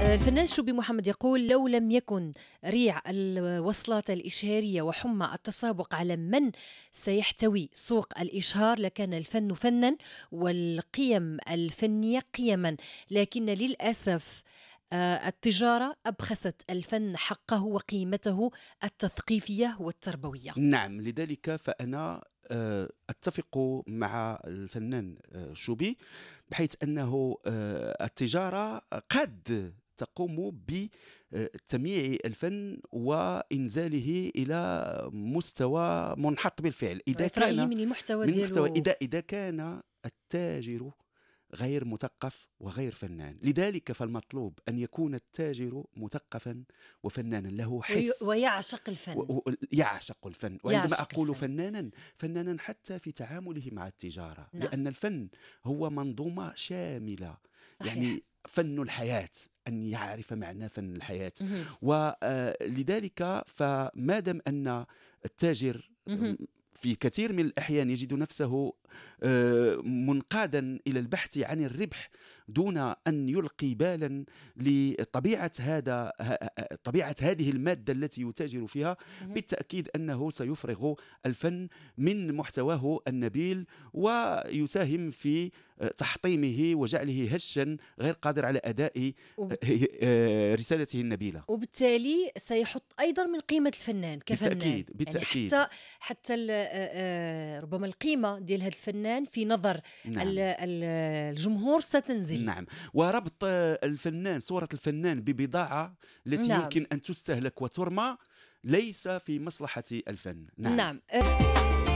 الفنان شوبي محمد يقول لو لم يكن ريع الوصلات الإشهارية وحمى التسابق على من سيحتوي سوق الإشهار لكان الفن فنا والقيم الفنية قيما لكن للأسف آه، التجارة أبخست الفن حقه وقيمته التثقيفية والتربوية نعم لذلك فأنا آه، أتفق مع الفنان آه، شوبي بحيث أنه التجارة قد تقوم بتمييع آه، الفن وانزاله الى مستوى منحط بالفعل اذا كان من المحتوى من المحتوى اذا اذا كان التاجر غير مثقف وغير فنان لذلك فالمطلوب أن يكون التاجر مثقفا وفنانا له حس ويعشق الفن و... يعشق الفن وعندما يعشق أقول الفن. فنانا فنانا حتى في تعامله مع التجارة نعم. لأن الفن هو منظومة شاملة صحيح. يعني فن الحياة أن يعرف معنى فن الحياة ولذلك آه، فما دام أن التاجر في كثير من الأحيان يجد نفسه آه، منقادا إلى البحث عن الربح دون أن يلقي بالا لطبيعة هذا طبيعة هذه المادة التي يتاجر فيها بالتأكيد أنه سيفرغ الفن من محتواه النبيل ويساهم في تحطيمه وجعله هشا غير قادر على اداء آه، آه، رسالته النبيله وبالتالي سيحط ايضا من قيمه الفنان كفنان بالتاكيد يعني بالتاكيد يعني حتى حتى آه، ربما القيمه ديال هذا الفنان في نظر نعم. الجمهور ستنزل نعم وربط الفنان صوره الفنان ببضاعه التي نعم. يمكن ان تستهلك وترمى ليس في مصلحه الفن نعم, نعم.